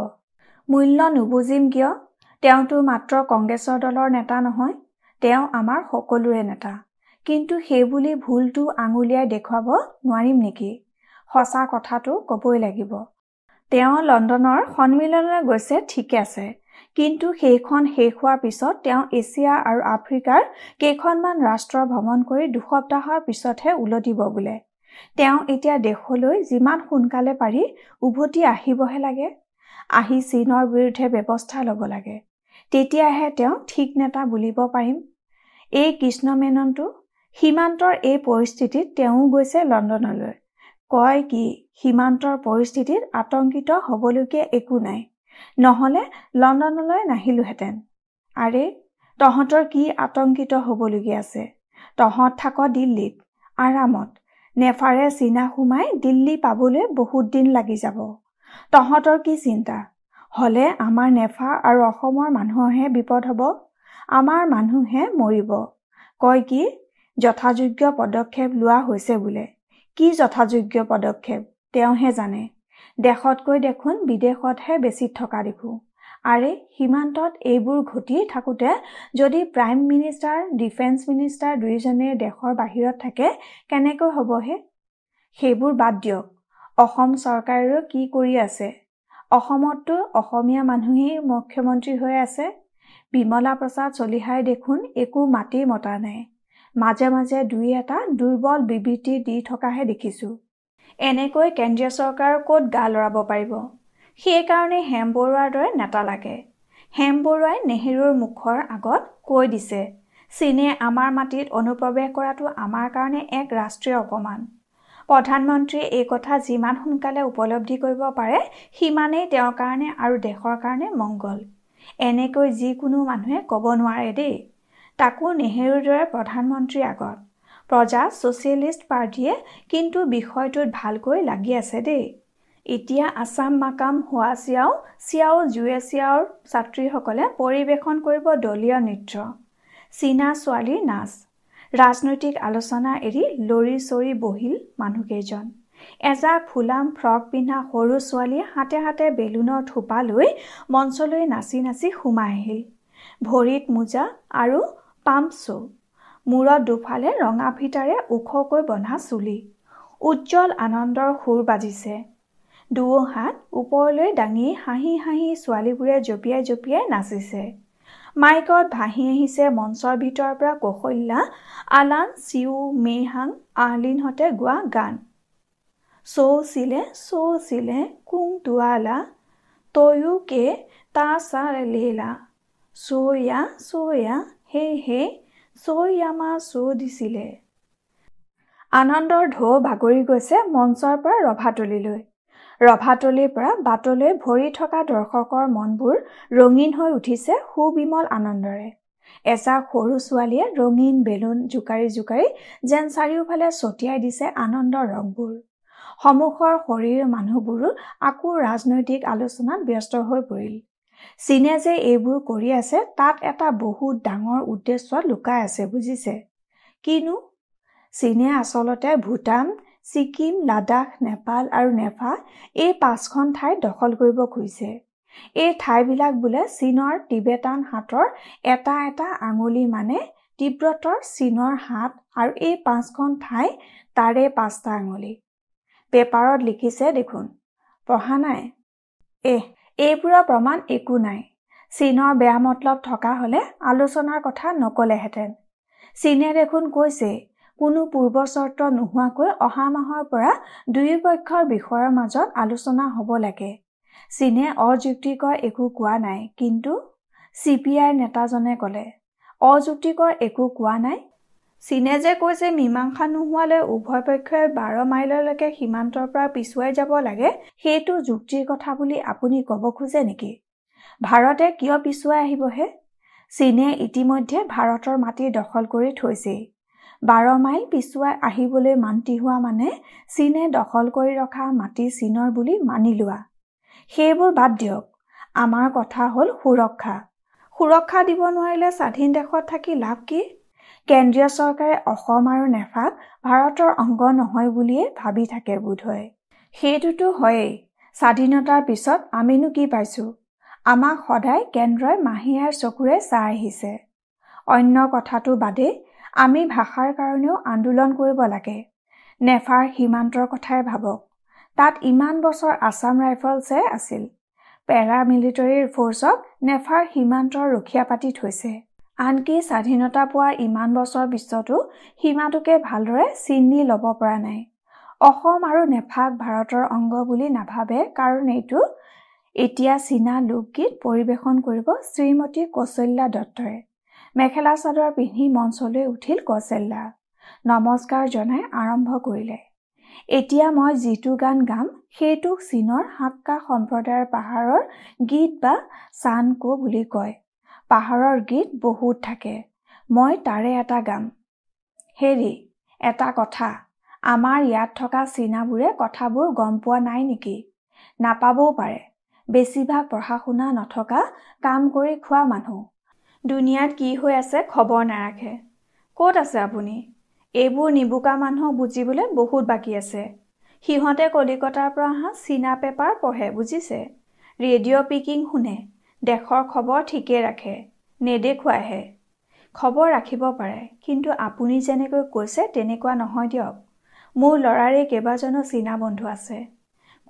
[SPEAKER 1] মূল্য নুবুজিম কিয় তেওঁতো মাত্ৰ কংগ্ৰেছৰ দলৰ নেতা নহয় তেওঁ আমাৰ সকলোৰে নেতা কিন্তু সেইবুলি ভুলটো আঙুলিয়াই দেখুৱাব নোৱাৰিম নেকি সঁচা কথাটো ক'বই লাগিব তেওঁ লণ্ডনৰ সন্মিলনলৈ গৈছে ঠিকে আছে কিন্তু সেইখন শেষ হোৱাৰ পিছত তেওঁ এছিয়া আৰু আফ্ৰিকাৰ কেইখনমান ৰাষ্ট্ৰ ভ্ৰমণ কৰি দুসপ্তাহৰ পিছতহে উলটিব বোলে তেওঁ এতিয়া দেশলৈ যিমান সোনকালে পাৰি উভতি আহিবহে লাগে আহি চীনৰ বিৰুদ্ধে ব্যৱস্থা ল'ব লাগে তেতিয়াহে তেওঁ ঠিক নেতা বুলিব পাৰিম এই কৃষ্ণ মেননটো সীমান্তৰ এই পৰিস্থিতিত তেওঁ গৈছে লণ্ডনলৈ কয় কি সীমান্তৰ পৰিস্থিতিত আতংকিত হ'বলগীয়া একো নাই নহ'লে লণ্ডনলৈ নাহিলোহেঁতেন আৰে তহঁতৰ কি আতংকিত হ'বলগীয়া আছে তহঁত থাক দিল্লীত আৰামত নেফাৰে চীনা সোমাই দিল্লী পাবলৈ বহুত দিন লাগি যাব তহঁতৰ কি চিন্তা হ'লে আমাৰ নেফা আৰু অসমৰ মানুহৰহে বিপদ হ'ব আমাৰ মানুহে মৰিব কয় কি যথাযোগ্য পদক্ষেপ লোৱা হৈছে বোলে কি যথাযোগ্য পদক্ষেপ তেওঁহে জানে দেশতকৈ দেখোন বিদেশতহে বেছি থকা দেখোঁ আৰে সীমান্তত এইবোৰ ঘটি থাকোঁতে যদি প্ৰাইম মিনিষ্টাৰ ডিফেন্স মিনিষ্টাৰ দুয়োজনে দেশৰ বাহিৰত থাকে কেনেকৈ হ'বহে সেইবোৰ বাদ দিয়ক অসম চৰকাৰেও কি কৰি আছে অসমতো অসমীয়া মানুহেই মুখ্যমন্ত্ৰী হৈ আছে বিমলা প্ৰসাদ চলিহাই দেখোন একো মাটি মতা নাই মাজে মাজে দুই এটা দুৰ্বল বিবৃতি দি থকাহে দেখিছোঁ এনেকৈ কেন্দ্ৰীয় চৰকাৰৰ ক'ত গা লৰাব পাৰিব সেইকাৰণে হেম বৰুৱাৰ দৰে নেতা লাগে হেম বৰুৱাই নেহেৰুৰ মুখৰ আগত কৈ দিছে চীনে আমাৰ মাটিত অনুপ্ৰৱেশ কৰাটো আমাৰ কাৰণে এক ৰাষ্ট্ৰীয় অপমান প্ৰধানমন্ত্ৰীয়ে এই কথা যিমান সোনকালে উপলব্ধি কৰিব পাৰে সিমানেই তেওঁৰ কাৰণে আৰু দেশৰ কাৰণে মংগল এনেকৈ যিকোনো মানুহে ক'ব নোৱাৰে দেই তাকো নেহেৰুৰ দৰে প্ৰধানমন্ত্ৰীৰ আগত প্ৰজা ছ'চিয়েলিষ্ট পাৰ্টীয়ে কিন্তু বিষয়টোত ভালকৈ লাগি আছে দেই এতিয়া আছাম মাকাম হোৱা চিয়াও চিয়াও জুয়ে চিয়াওৰ ছাত্ৰীসকলে পৰিৱেশন কৰিব দলীয় নৃত্য চীনা ছোৱালীৰ নাচ ৰাজনৈতিক আলোচনা এৰি লৰি চৰি বহিল মানুহকেইজন এজাক ফুলাম ফ্ৰক পিন্ধা সৰু ছোৱালীয়ে হাতে হাতে বেলুনৰ থোপা লৈ মঞ্চলৈ নাচি নাচি সোমাই আহিল ভৰিত মোজা আৰু পাম্প পাম্পচু মূৰত দুফালে ৰঙা ফিটাৰে ওখকৈ বন্ধা চুলি উজ্জ্বল আনন্দৰ সুৰ বাজিছে দুয়ো হাত ওপৰলৈ দাঙি হাঁহি হাঁহি ছোৱালীবোৰে জঁপিয়াই জঁপিয়াই নাচিছে মাইকত ভাহি আহিছে মঞ্চৰ ভিতৰৰ পৰা কৌশল্যা আলান চিউ মেহাং আৰ্লিনহঁতে গোৱা গান চৌ চিলে চৌ চিলে কুং টুৱালা তয়ো কে তা চাৰ লেলা চৌয়া চৌয়া হে হে চৌয়ামা চৌ দিছিলে আনন্দৰ ঢৌ বাগৰি গৈছে মঞ্চৰ পৰা ৰভাতলীলৈ ৰভাতলিৰ পৰা বাটলৈ ভৰি থকা দৰ্শকৰ মনবোৰ ৰঙীন হৈ উঠিছে সুবিমল আনন্দৰে এচা সৰু ছোৱালীয়ে ৰঙীন বেলুন জোকাৰি জোকাৰি যেন চাৰিওফালে ছটিয়াই দিছে আনন্দৰ ৰংবোৰ সমূহৰ শৰীৰ মানুহবোৰো আকৌ ৰাজনৈতিক আলোচনাত ব্যস্ত হৈ পৰিল চীনে যে এইবোৰ কৰি আছে তাত এটা বহুত ডাঙৰ উদ্দেশ্য লুকাই আছে বুজিছে কিনো চীনে আচলতে ভূটান ছিকিম লাডাখ নেপাল আৰু নেফা এই পাঁচখন ঠাই দখল কৰিব খুজিছে এই ঠাইবিলাক বোলে চীনৰ তিব্বেটান হাতৰ এটা এটা আঙুলি মানে তীব্ৰতৰ চীনৰ হাত আৰু এই পাঁচখন ঠাই তাৰে পাঁচটা আঙুলি পেপাৰত লিখিছে দেখোন পঢ়া নাই এহ এইবোৰৰ প্ৰমাণ একো নাই চীনৰ বেয়া মতলব থকা হ'লে আলোচনাৰ কথা নক'লেহেঁতেন চীনে দেখোন কৈছে কোনো পূৰ্ব চৰ্ত নোহোৱাকৈ অহা মাহৰ পৰা দুয়োপক্ষৰ বিষয়ৰ মাজত আলোচনা হ'ব লাগে চীনে অযুক্তিকৰ একো কোৱা নাই কিন্তু চি পি আইৰ নেতাজনে ক'লে অযুক্তিকৰ একো কোৱা নাই চীনে যে কৈছে মীমাংসা নোহোৱালৈ উভয় পক্ষই বাৰ মাইললৈকে সীমান্তৰ পৰা পিছুৱাই যাব লাগে সেইটো যুক্তিৰ কথা বুলি আপুনি ক'ব খোজে নেকি ভাৰতে কিয় পিছুৱাই আহিবহে চীনে ইতিমধ্যে ভাৰতৰ মাটি দখল কৰি থৈছেই বাৰ মাইল পিছুৱাই আহিবলৈ মান্তি হোৱা মানে চীনে দখল কৰি ৰখা মাটি চীনৰ বুলি মানি লোৱা সেইবোৰ বাদ দিয়ক আমাৰ কথা হ'ল সুৰক্ষা সুৰক্ষা দিব নোৱাৰিলে স্বাধীন দেশত থাকি লাভ কি কেন্দ্ৰীয় চৰকাৰে অসম আৰু নেফাক ভাৰতৰ অংগ নহয় বুলিয়ে ভাবি থাকে বোধহয় সেইটোতো হয়েই স্বাধীনতাৰ পিছত আমিনো কি পাইছোঁ আমাক সদায় কেন্দ্ৰই মাহীয়াৰ চকুৰে চাই আহিছে অন্য কথাটো বাদেই আমি ভাষাৰ কাৰণেও আন্দোলন কৰিব লাগে নেফাৰ সীমান্তৰ কথাই ভাবক তাত ইমান বছৰ আছাম ৰাইফলছে আছিল পেৰা মিলিটাৰী ফৰ্চক নেফাৰ সীমান্তৰ ৰখীয়া পাতি থৈছে আনকি স্বাধীনতা পোৱা ইমান বছৰ পিছতো সীমাটোকে ভালদৰে চিনি ল'ব পৰা নাই অসম আৰু নেফাক ভাৰতৰ অংগ বুলি নাভাবে কাৰণ এইটো এতিয়া চীনা লোকগীত পৰিৱেশন কৰিব শ্ৰীমতী কৌশল্যা দত্তই মেখেলা চাদৰ পিন্ধি মঞ্চলৈ উঠিল কচেল্লা নমস্কাৰ জনাই আৰম্ভ কৰিলে এতিয়া মই যিটো গান গাম সেইটো চীনৰ হাক্কা সম্প্ৰদায়ৰ পাহাৰৰ গীত বা চান কো বুলি কয় পাহাৰৰ গীত বহুত থাকে মই তাৰে এটা গাম হেৰি এটা কথা আমাৰ ইয়াত থকা চীনাবোৰে কথাবোৰ গম পোৱা নাই নেকি নাপাবও পাৰে বেছিভাগ পঢ়া শুনা নথকা কাম কৰি খোৱা মানুহ দুনিয়াত কি হৈ আছে খবৰ নাৰাখে ক'ত আছে আপুনি এইবোৰ নিবুকা মানুহক বুজিবলৈ বহুত বাকী আছে সিহঁতে কলিকতাৰ পৰা অহা চীনা পেপাৰ পঢ়ে বুজিছে ৰেডিঅ' পিকিং শুনে দেশৰ খবৰ ঠিকে ৰাখে নেদেখুৱাইহে খবৰ ৰাখিব পাৰে কিন্তু আপুনি যেনেকৈ কৈছে তেনেকুৱা নহয় দিয়ক মোৰ ল'ৰাৰে কেইবাজনো চীনা বন্ধু আছে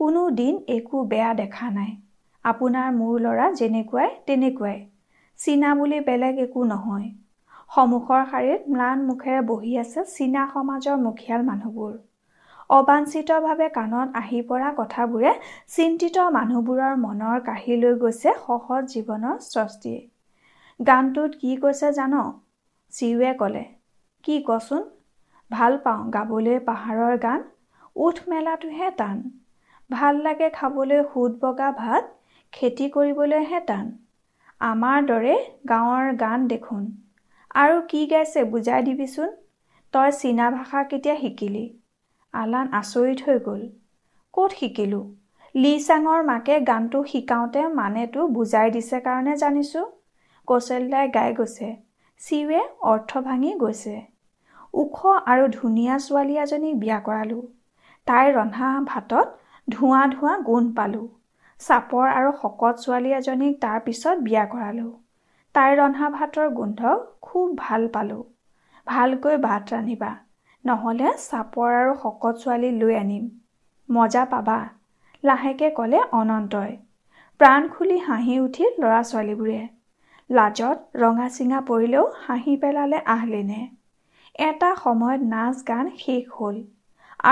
[SPEAKER 1] কোনো দিন একো বেয়া দেখা নাই আপোনাৰ মোৰ ল'ৰা যেনেকুৱাই তেনেকুৱাই চীনা বুলি বেলেগ একো নহয় সমুখৰ শাৰীত ম্লান মুখেৰে বহি আছে চীনা সমাজৰ মুখিয়াল মানুহবোৰ অবাঞ্চিতভাৱে কাণত আহি পৰা কথাবোৰে চিন্তিত মানুহবোৰৰ মনৰ কাঢ়ি লৈ গৈছে সহজ জীৱনৰ সৃষ্টি গানটোত কি কৈছে জান চিউৱে ক'লে কি কচোন ভাল পাওঁ গাবলৈ পাহাৰৰ গান উঠ মেলাটোহে টান ভাল লাগে খাবলৈ সোঁত বগা ভাত খেতি কৰিবলৈহে টান আমাৰ দৰে গাঁৱৰ গান দেখোন আৰু কি গাইছে বুজাই দিবিচোন তই চীনা ভাষা কেতিয়া শিকিলি আলান আচৰিত হৈ গ'ল ক'ত শিকিলোঁ লি চাঙৰ মাকে গানটো শিকাওঁতে মানেতো বুজাই দিছে কাৰণে জানিছোঁ কচেলদাই গাই গৈছে চিৱে অৰ্থ ভাঙি গৈছে ওখ আৰু ধুনীয়া ছোৱালী এজনীক বিয়া কৰালোঁ তাই ৰন্ধা ভাতত ধোঁৱা ধোঁৱা গোন্ধ পালোঁ চাপৰ আৰু শকত ছোৱালী এজনীক তাৰ পিছত বিয়া কৰালোঁ তাই ৰন্ধা ভাতৰ গোন্ধ খুব ভাল পালোঁ ভালকৈ ভাত ৰান্ধিবা নহ'লে চাপৰ আৰু শকত ছোৱালী লৈ আনিম মজা পাবা লাহেকে ক'লে অনন্তই প্ৰাণ খুলি হাঁহি উঠিল ল'ৰা ছোৱালীবোৰে লাজত ৰঙা চিঙা পৰিলেও হাঁহি পেলালে আহলিনে এটা সময়ত নাচ গান শেষ হ'ল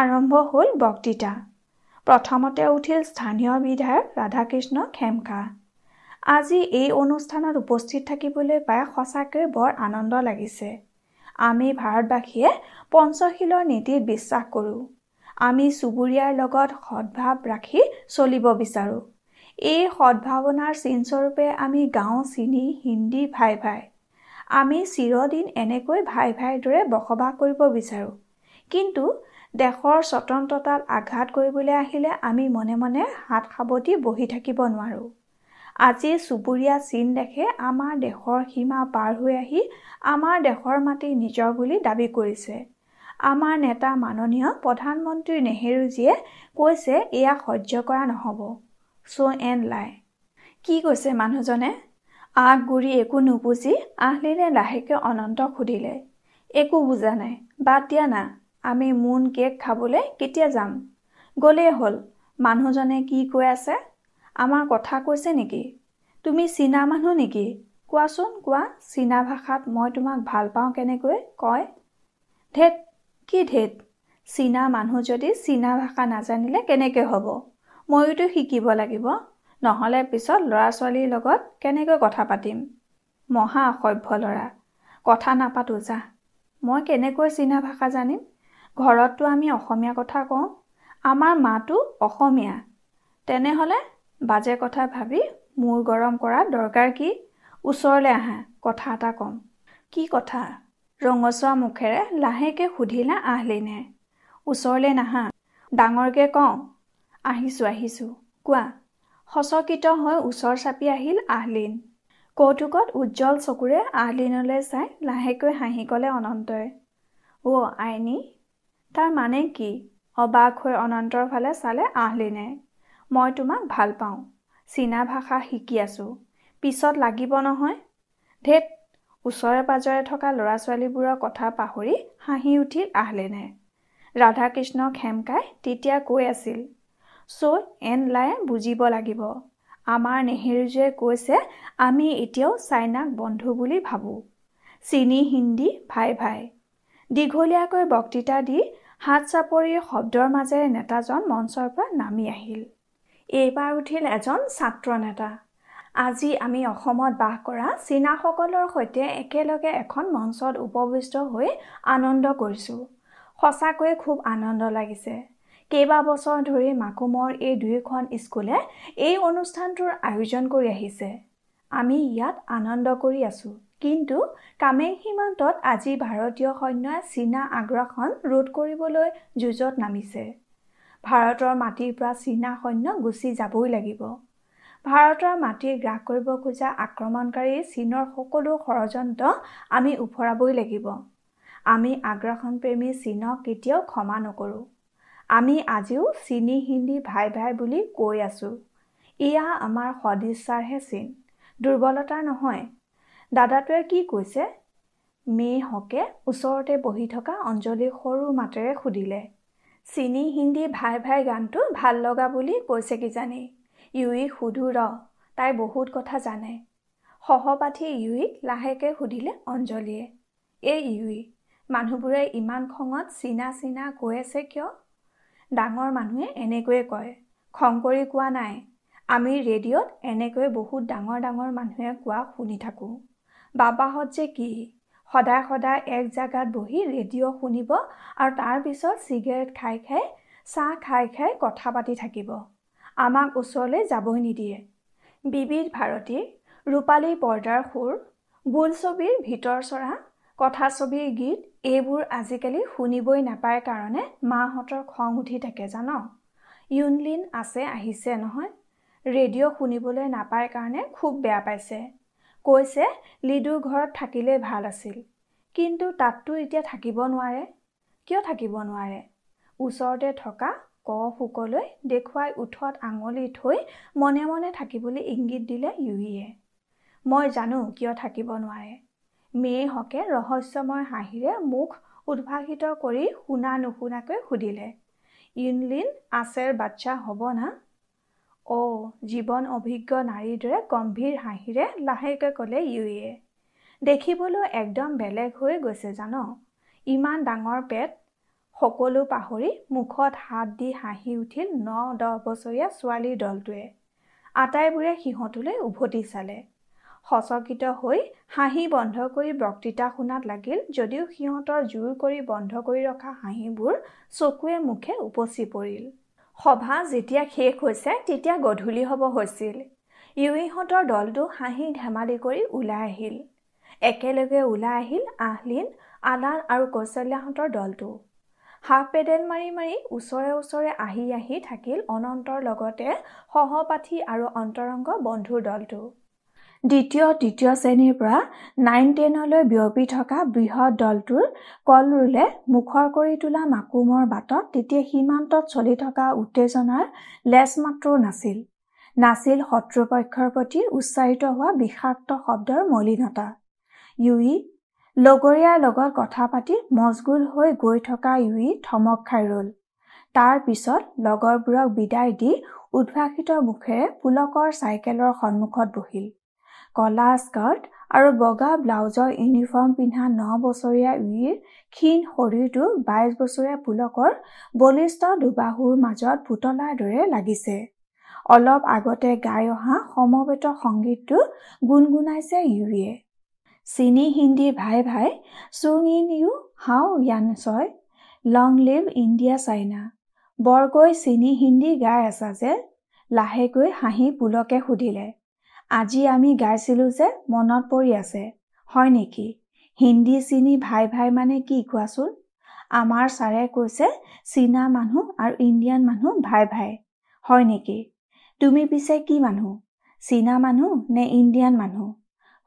[SPEAKER 1] আৰম্ভ হ'ল বক্তৃতা প্ৰথমতে উঠিল স্থানীয় বিধায়ক ৰাধাকৃষ্ণ খেমকা আজি এই অনুষ্ঠানত উপস্থিত থাকিবলৈ পাই সঁচাকৈ বৰ আনন্দ লাগিছে আমি ভাৰতবাসীয়ে পঞ্চশীলৰ নীতিত বিশ্বাস কৰোঁ আমি চুবুৰীয়াৰ লগত সদ্ভাৱ ৰাখি চলিব বিচাৰোঁ এই সদ্ভাৱনাৰ চিনস্বৰূপে আমি গাঁও চিনি হিন্দী ভাই ভাই আমি চিৰদিন এনেকৈ ভাই ভাইৰ দৰে বসবাস কৰিব বিচাৰোঁ কিন্তু দেশৰ স্বতন্ত্ৰতাত আঘাত কৰিবলৈ আহিলে আমি মনে মনে হাত সাৱটি বহি থাকিব নোৱাৰোঁ আজি চুবুৰীয়া চীন দেশে আমাৰ দেশৰ সীমা পাৰ হৈ আহি আমাৰ দেশৰ মাটি নিজৰ বুলি দাবী কৰিছে আমাৰ নেতা মাননীয় প্ৰধানমন্ত্ৰী নেহেৰুজীয়ে কৈছে এয়া সহ্য কৰা নহ'ব চ' এন লাই কি কৈছে মানুহজনে আগ গুৰি একো নুবুজি আহলিনে লাহেকৈ অনন্তক সুধিলে একো বুজা নাই বাদ দিয়া না আমি মোন কেক খাবলৈ কেতিয়া যাম গ'লেই হ'ল মানুহজনে কি কৈ আছে আমাৰ কথা কৈছে নেকি তুমি চীনা মানুহ নেকি কোৱাচোন কোৱা চীনা ভাষাত মই তোমাক ভাল পাওঁ কেনেকৈ কয় ধেত কি ধেত চীনা মানুহ যদি চীনা ভাষা নাজানিলে কেনেকৈ হ'ব ময়োতো শিকিব লাগিব নহ'লে পিছত ল'ৰা ছোৱালীৰ লগত কেনেকৈ কথা পাতিম মহা অসভ্য ল'ৰা কথা নাপাতোঁ যা মই কেনেকৈ চীনা ভাষা জানিম ঘৰততো আমি অসমীয়া কথা কওঁ আমাৰ মাতো অসমীয়া তেনেহ'লে বাজে কথা ভাবি মূৰ গৰম কৰা দৰকাৰ কি ওচৰলৈ আহা কথা এটা কম কি কথা ৰঙচুৱা মুখেৰে লাহেকৈ সুধিলে আহলিনে ওচৰলৈ নাহা ডাঙৰকৈ কওঁ আহিছোঁ আহিছোঁ কোৱা সচকিত হৈ ওচৰ চাপি আহিল আহলিন কৌতুকত উজ্জ্বল চকুৰে আহলিনলৈ চাই লাহেকৈ হাঁহি ক'লে অনন্তই অ' আইনী তাৰ মানে কি অবাক হৈ অনন্তৰ ফালে চালে আহলিনে মই তোমাক ভাল পাওঁ চীনা ভাষা শিকি আছোঁ পিছত লাগিব নহয় ধেত ওচৰে পাঁজৰে থকা ল'ৰা ছোৱালীবোৰৰ কথা পাহৰি হাঁহি উঠিল আহলিনে ৰাধাকৃষ্ণ হেমকাই তেতিয়া কৈ আছিল চ' এন লাই বুজিব লাগিব আমাৰ নেহেৰুজীয়ে কৈছে আমি এতিয়াও চাইনাক বন্ধু বুলি ভাবোঁ চিনি হিন্দী ভাই ভাই দীঘলীয়াকৈ বক্তৃতা দি হাত চাপৰিৰ শব্দৰ মাজেৰে নেতাজন মঞ্চৰ পৰা নামি আহিল এইবাৰ উঠিল এজন ছাত্ৰ নেতা আজি আমি অসমত বাস কৰা চীনাসকলৰ সৈতে একেলগে এখন মঞ্চত উপবিষ্ট হৈ আনন্দ কৰিছোঁ সঁচাকৈয়ে খুব আনন্দ লাগিছে কেইবাবছৰ ধৰি মাকুমৰ এই দুয়োখন স্কুলে এই অনুষ্ঠানটোৰ আয়োজন কৰি আহিছে আমি ইয়াত আনন্দ কৰি আছোঁ কিন্তু কামেং সীমান্তত আজি ভাৰতীয় সৈন্যই চীনা আগ্ৰাসন ৰোধ কৰিবলৈ যুঁজত নামিছে ভাৰতৰ মাটিৰ পৰা চীনা সৈন্য গুচি যাবই লাগিব ভাৰতৰ মাটি গ্ৰাস কৰিব খোজা আক্ৰমণকাৰী চীনৰ সকলো ষড়যন্ত্ৰ আমি ওফৰাবই লাগিব আমি আগ্ৰাসন প্ৰেমী চীনক কেতিয়াও ক্ষমা নকৰোঁ আমি আজিও চীনী হিন্দী ভাই ভাই বুলি কৈ আছোঁ এয়া আমাৰ সদিচ্ছাৰহে চীন দুৰ্বলতা নহয় দাদাটোৱে কি কৈছে হকে ওচৰতে বহি থকা অঞ্জলি সৰু মাতেৰে সুধিলে চিনি হিন্দী ভাই ভাই গানটো ভাল লগা বুলি কৈছে কিজানি ইউই সুধো ৰ তাই বহুত কথা জানে সহপাঠী ইউই লাহেকৈ সুধিলে অঞ্জলীয়ে এই ইউই মানুহবোৰে ইমান খঙত চিনা চিনা কৈ আছে কিয় ডাঙৰ মানুহে এনেকৈয়ে কয় খং কৰি কোৱা নাই আমি ৰেডিঅ'ত এনেকৈ বহুত ডাঙৰ ডাঙৰ মানুহে কোৱা শুনি থাকোঁ বাবাহঁত যে কি সদায় সদায় এক জেগাত বহি ৰেডিঅ' শুনিব আৰু তাৰপিছত চিগাৰেট খাই খাই চাহ খাই খাই কথা পাতি থাকিব আমাক ওচৰলৈ যাবই নিদিয়ে বিবিধ ভাৰতী ৰূপালী পৰ্দাৰ সুৰ বোলছবিৰ ভিতৰ চৰা কথাছবিৰ গীত এইবোৰ আজিকালি শুনিবই নাপায় কাৰণে মাহঁতৰ খং উঠি থাকে জান ইউনলিন আছে আহিছে নহয় ৰেডিঅ' শুনিবলৈ নাপায় কাৰণে খুব বেয়া পাইছে কৈছে লিডুৰ ঘৰত থাকিলেই ভাল আছিল কিন্তু তাততো এতিয়া থাকিব নোৱাৰে কিয় থাকিব নোৱাৰে ওচৰতে থকা ক ফুকলৈ দেখুৱাই উঠত আঙুলি থৈ মনে মনে থাকিবলৈ ইংগিত দিলে য়ুৰিয়ে মই জানো কিয় থাকিব নোৱাৰে হকে ৰহস্যময় হাঁহিৰে মুখ উদ্ভাসিত কৰি শুনা নুশুনাকৈ সুধিলে ইউনলিন আছেৰ বাচ্ছা হ'ব না অ জীৱন অভিজ্ঞ নাৰীৰ দৰে গম্ভীৰ হাঁহিৰে লাহেকৈ ক'লে ইউয়ে দেখিবলৈ একদম বেলেগ হৈ গৈছে জান ইমান ডাঙৰ পেট সকলো পাহৰি মুখত হাত দি হাঁহি উঠিল ন দহ বছৰীয়া ছোৱালীৰ দলটোৱে আটাইবোৰে সিহঁতলৈ উভতি চালে সচকিত হৈ হাঁহি বন্ধ কৰি বক্তৃতা শুনাত লাগিল যদিও সিহঁতৰ জোৰ কৰি বন্ধ কৰি ৰখা হাঁহিবোৰ চকুৱে মুখে উপচি পৰিল সভা যেতিয়া শেষ হৈছে তেতিয়া গধূলি হ'ব হৈছিল ইউহঁতৰ দলটো হাঁহি ধেমালি কৰি ওলাই আহিল একেলগে ওলাই আহিল আহলিন আদান আৰু কৌশল্যাহঁতৰ দলটো হাফ পেডেল মাৰি মাৰি ওচৰে ওচৰে আহি আহি থাকিল অনন্তৰ লগতে সহপাঠী আৰু অন্তৰংগ বন্ধুৰ দলটো দ্বিতীয় তৃতীয় শ্ৰেণীৰ পৰা নাইন টেনলৈ বিয়পি থকা বৃহৎ দলটোৰ কলৰোলে মুখৰ কৰি তোলা মাকুমৰ বাটত তেতিয়া সীমান্তত চলি থকা উত্তেজনাৰ লেচ মাত্ৰ নাছিল নাছিল শত্ৰুপক্ষৰ প্ৰতি উচ্চাৰিত হোৱা বিষাক্ত শব্দৰ মলিনতা ইউই লগৰীয়াৰ লগত কথা পাতি মজগুল হৈ গৈ থকা ইউই থমক খাই ৰ'ল তাৰ পিছত লগৰবোৰক বিদায় দি উদ্ভাসিত মুখেৰে পুলকৰ চাইকেলৰ সন্মুখত বহিল কলা স্কাৰ্ট আৰু বগা ব্লাউজৰ ইউনিফৰ্ম পিন্ধা ন বছৰীয়া উইৰ ক্ষীণ শৰীৰটো বাইছ বছৰীয়া পুলকৰ বলিষ্ঠ দুবাহুৰ মাজত পুতলাৰ দৰে লাগিছে অলপ আগতে গাই অহা সমবেত সংগীতটো গুণগুণাইছে ইউৰিয়ে চিনি হিন্দী ভাই ভাই চুং ইন ইউ হাও য়ান ছয় লং লিভ ইণ্ডিয়া চাইনা বৰকৈ চিনি হিন্দী গাই আছা যে লাহেকৈ হাঁহি পুলকে সুধিলে আজি আমি গাইছিলোঁ যে মনত পৰি আছে হয় নেকি হিন্দী চিনি ভাই ভাই মানে কি কোৱাচোন আমাৰ ছাৰে কৈছে চীনা মানুহ আৰু ইণ্ডিয়ান মানুহ ভাই ভাই হয় নেকি তুমি পিছে কি মানুহ চীনা মানুহ নে ইণ্ডিয়ান মানুহ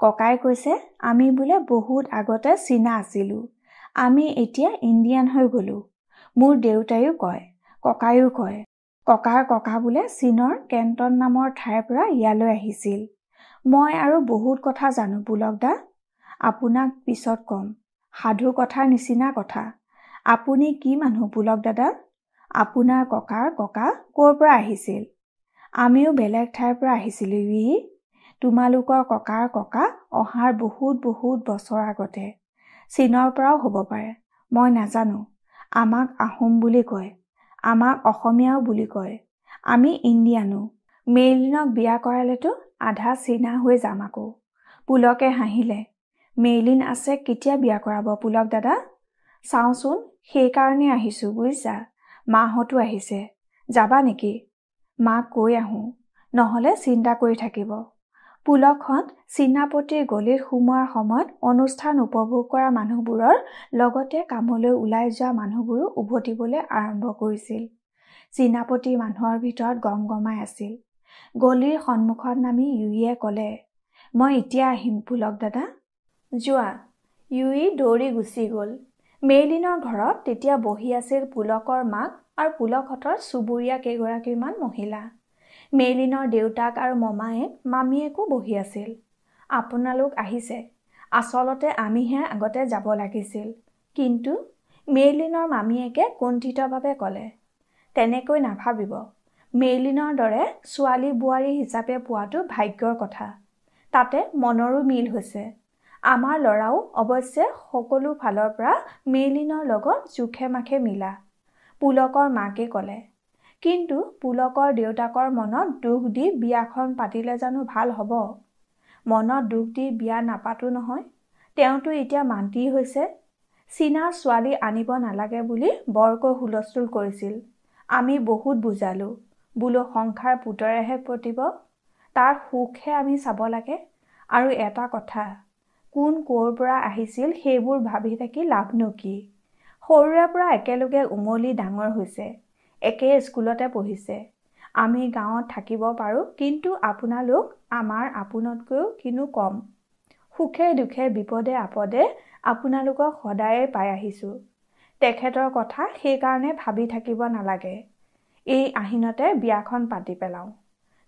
[SPEAKER 1] ককাই কৈছে আমি বোলে বহুত আগতে চীনা আছিলোঁ আমি এতিয়া ইণ্ডিয়ান হৈ গ'লোঁ মোৰ দেউতায়ো কয় ককায়ো কয় ককাৰ ককা বোলে চীনৰ কেণ্টন নামৰ ঠাইৰ পৰা ইয়ালৈ আহিছিল মই আৰু বহুত কথা জানো পুলক দা আপোনাক পিছত ক'ম সাধু কথাৰ নিচিনা কথা আপুনি কি মানুহ পুলক দাদা আপোনাৰ ককাৰ ককা ক'ৰ পৰা আহিছিল আমিও বেলেগ ঠাইৰ পৰা আহিছিলোঁ ই তোমালোকৰ ককাৰ ককা অহাৰ বহুত বহুত বছৰ আগতে চীনৰ পৰাও হ'ব পাৰে মই নাজানো আমাক আহোম বুলি কয় আমাক অসমীয়াও বুলি কয় আমি ইণ্ডিয়ানো মেইলিনক বিয়া কৰালেতো আধা চিনা হৈ যাম আকৌ পুলকে হাঁহিলে মেইলিন আছে কেতিয়া বিয়া কৰাব পুলক দাদা চাওঁচোন সেইকাৰণে আহিছোঁ বুজিছা মাহঁতো আহিছে যাবা নেকি মাক কৈ আহোঁ নহ'লে চিন্তা কৰি থাকিব পুলকহঁত চীনাপতিৰ গলিত সোমোৱাৰ সময়ত অনুষ্ঠান উপভোগ কৰা মানুহবোৰৰ লগতে কামলৈ ওলাই যোৱা মানুহবোৰো উভতিবলৈ আৰম্ভ কৰিছিল চীনাপতি মানুহৰ ভিতৰত গম গমাই আছিল গলিৰ সন্মুখত নামি ইউয়ে ক'লে মই এতিয়া আহিম পুলক দাদা যোৱা ইউই দৌৰি গুচি গ'ল মেইলিনৰ ঘৰত তেতিয়া বহি আছিল পুলকৰ মাক আৰু পুলকহঁতৰ চুবুৰীয়া কেইগৰাকীমান মহিলা মেইলিনৰ দেউতাক আৰু মমায়েক মামীয়েকো বহি আছিল আপোনালোক আহিছে আচলতে আমিহে আগতে যাব লাগিছিল কিন্তু মেইলিনৰ মামীয়েকে কুণ্ঠিতভাৱে ক'লে তেনেকৈ নাভাবিব মেইলিনৰ দৰে ছোৱালী বোৱাৰী হিচাপে পোৱাটো ভাগ্যৰ কথা তাতে মনৰো মিল হৈছে আমাৰ ল'ৰাও অৱশ্যে সকলো ফালৰ পৰা মেইলিনৰ লগত জোখে মাখে মিলা পুলকৰ মাকে ক'লে কিন্তু পুলকৰ দেউতাকৰ মনত দুখ দি বিয়াখন পাতিলে জানো ভাল হ'ব মনত দুখ দি বিয়া নাপাতো নহয় তেওঁতো এতিয়া মান্তি হৈছে চীনাৰ ছোৱালী আনিব নালাগে বুলি বৰকৈ হুলস্থুল কৰিছিল আমি বহুত বুজালোঁ বোলো সংসাৰ পুতৰেহে পতিব তাৰ সুখহে আমি চাব লাগে আৰু এটা কথা কোন ক'ৰ পৰা আহিছিল সেইবোৰ ভাবি থাকি লাভনো কি সৰুৰে পৰা একেলগে উমলি ডাঙৰ হৈছে একেই স্কুলতে পঢ়িছে আমি গাঁৱত থাকিব পাৰোঁ কিন্তু আপোনালোক আমাৰ আপোনতকৈও কিনো কম সুখে দুখে বিপদে আপদে আপোনালোকক সদায়ে পাই আহিছোঁ তেখেতৰ কথা সেইকাৰণে ভাবি থাকিব নালাগে এই আহিনতে বিয়াখন পাতি পেলাওঁ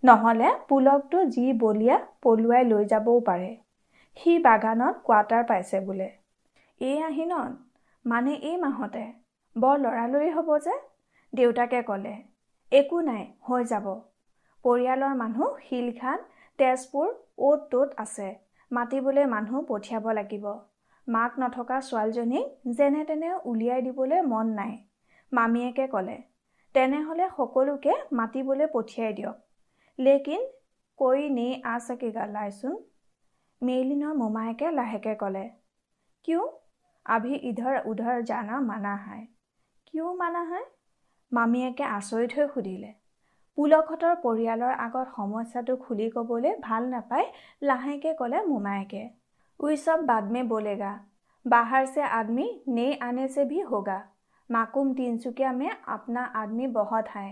[SPEAKER 1] নহ'লে পুলকটো যি বলিয়া পলুৱাই লৈ যাবও পাৰে সি বাগানত কোৱাটাৰ পাইছে বোলে এই আহিনত মানে এই মাহতে বৰ লৰালৰি হ'ব যে দেউতাকে ক'লে একো নাই হৈ যাব পৰিয়ালৰ মানুহ শিলঘাট তেজপুৰ অ'ত ত'ত আছে মাতিবলৈ মানুহ পঠিয়াব লাগিব মাক নথকা ছোৱালীজনীক যেনে তেনে উলিয়াই দিবলৈ মন নাই মামীয়েকে ক'লে তেনেহ'লে সকলোকে মাতিবলৈ পঠিয়াই দিয়ক লেকিন কৈ নে আছে কি গালাইচোন মেইলিনৰ মোমায়েকে লাহেকে ক'লে কিয় আভি ইধৰ উধৰ জানা মানা হায় কিয় মানা হয় মামীয়েকে আচৰিত হৈ সুধিলে পুলকহঁতৰ পৰিয়ালৰ আগত সমস্যাটো খুলি ক'বলৈ ভাল নাপায় লাহেকৈ ক'লে মোমায়েকে উই চব বাদমে বলেগা বাহাৰ চে আদমি নে আনে চে ভি হগা মাকুম তিনিচুকীয়া মে আপনা আদমি বহত হায়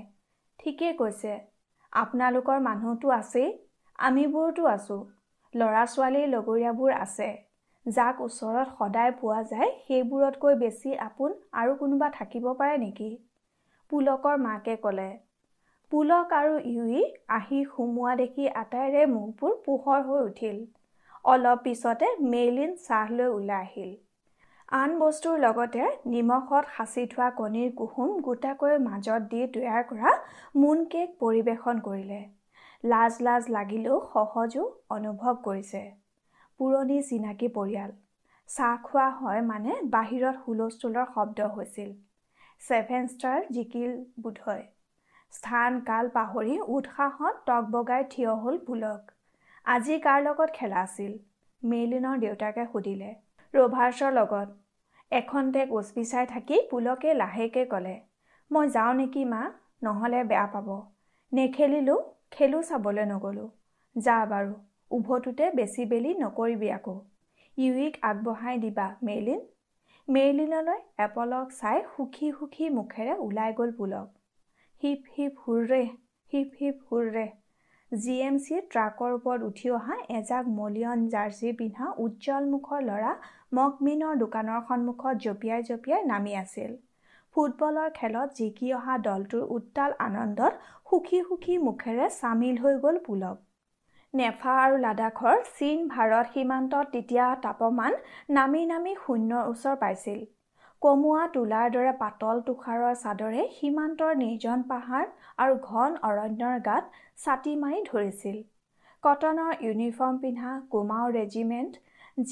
[SPEAKER 1] ঠিকেই কৈছে আপোনালোকৰ মানুহটো আছেই আমিবোৰতো আছোঁ ল'ৰা ছোৱালীৰ লগৰীয়াবোৰ আছে যাক ওচৰত সদায় পোৱা যায় সেইবোৰতকৈ বেছি আপোন আৰু কোনোবা থাকিব পাৰে নেকি পুলকৰ মাকে ক'লে পুলক আৰু ইউই আহি সোমোৱা দেখি আটাইৰে মুখবোৰ পোহৰ হৈ উঠিল অলপ পিছতে মেইলিন চাহ লৈ ওলাই আহিল আন বস্তুৰ লগতে নিমখত সাঁচি থোৱা কণীৰ কুসুম গোটাকৈ মাজত দি তৈয়াৰ কৰা মুন কেক পৰিৱেশন কৰিলে লাজ লাজ লাগিলেও সহজো অনুভৱ কৰিছে পুৰণি চিনাকি পৰিয়াল চাহ খোৱা হয় মানে বাহিৰত হুলস্থুলৰ শব্দ হৈছিল ছেভেন ষ্টাৰ জিকিল বোধই স্থান কাল পাহৰি উৎসাহত টক বগাই থিয় হ'ল পুলক আজি কাৰ লগত খেলা আছিল মেইলিনৰ দেউতাকে সুধিলে ৰভাৰ্ছৰ লগত এখন্তেক বিচাই থাকি পুলকে লাহেকৈ ক'লে মই যাওঁ নেকি মা নহ'লে বেয়া পাব নেখেলিলোঁ খেলো চাবলৈ নগ'লোঁ যা বাৰু উভতোতে বেছি বেলি নকৰিবি আকৌ ইউইক আগবঢ়াই দিবা মেইলিন মেৰিলিনলৈ এপলক চাই সুখী সুখী মুখেৰে ওলাই গ'ল পুলক hip hip hurray hip hip hurray G M C ট্ৰাকৰ ওপৰত উঠি অহা এজাক মলিয়ন জাৰ্চি পিন্ধা উজ্জ্বল মুখৰ ল'ৰা মকমিনৰ দোকানৰ সন্মুখত জঁপিয়াই জঁপিয়াই নামি আছিল ফুটবলৰ খেলত জিকি অহা দলটোৰ উত্তাল আনন্দত সুখী সুখী মুখেৰে চামিল হৈ গ'ল পুলক নেফা আৰু লাডাখৰ চীন ভাৰত সীমান্তত তেতিয়া তাপমান নামি নামি শূন্যৰ ওচৰ পাইছিল কমোৱা তোলাৰ দৰে পাতল তুষাৰৰ চাদৰে সীমান্তৰ নিৰ্জন পাহাৰ আৰু ঘন অৰণ্যৰ গাত ছাটি মাৰি ধৰিছিল কটনৰ ইউনিফৰ্ম পিন্ধা Kumaon regiment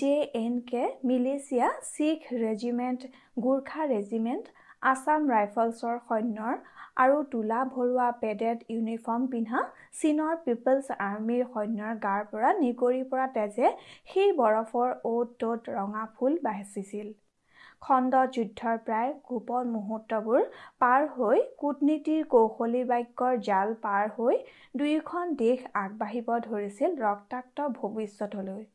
[SPEAKER 1] J and K militia Sikh regiment Gorkha regiment Assam ৰাইফলছৰ সৈন্যৰ আৰু তোলা ভৰোৱা পেডেড ইউনিফৰ্ম পিন্ধা চীনৰ পিপলছ আৰ্মীৰ সৈন্যৰ গাৰ পৰা নিগৰি পৰা তেজে সেই বৰফৰ অ'ত ত'ত ৰঙা ফুল বাঢ়িছিল খণ্ড যুদ্ধৰ প্ৰায় গোপন মুহূৰ্তবোৰ পাৰ হৈ কূটনীতিৰ কৌশলী বাক্যৰ জাল পাৰ হৈ দুয়োখন দেশ আগবাঢ়িব ধৰিছিল ৰক্তাক্ত ভৱিষ্যতলৈ